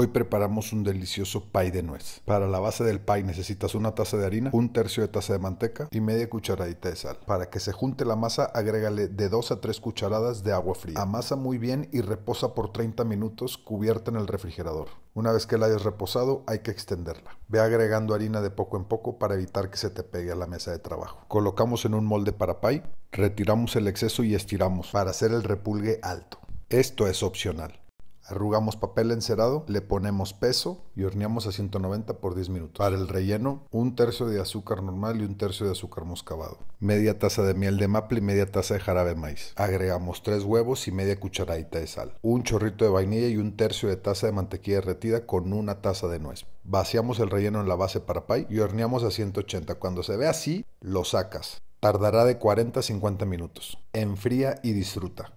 Hoy preparamos un delicioso pie de nuez. Para la base del pie necesitas una taza de harina, un tercio de taza de manteca y media cucharadita de sal. Para que se junte la masa, agrégale de 2 a 3 cucharadas de agua fría. Amasa muy bien y reposa por 30 minutos cubierta en el refrigerador. Una vez que la hayas reposado, hay que extenderla. Ve agregando harina de poco en poco para evitar que se te pegue a la mesa de trabajo. Colocamos en un molde para pie, retiramos el exceso y estiramos para hacer el repulgue alto. Esto es opcional. Arrugamos papel encerado, le ponemos peso y horneamos a 190 por 10 minutos. Para el relleno, un tercio de azúcar normal y un tercio de azúcar moscavado. Media taza de miel de maple y media taza de jarabe de maíz. Agregamos 3 huevos y media cucharadita de sal. Un chorrito de vainilla y un tercio de taza de mantequilla derretida con una taza de nuez. Vaciamos el relleno en la base para pay y horneamos a 180. Cuando se ve así, lo sacas. Tardará de 40 a 50 minutos. Enfría y disfruta.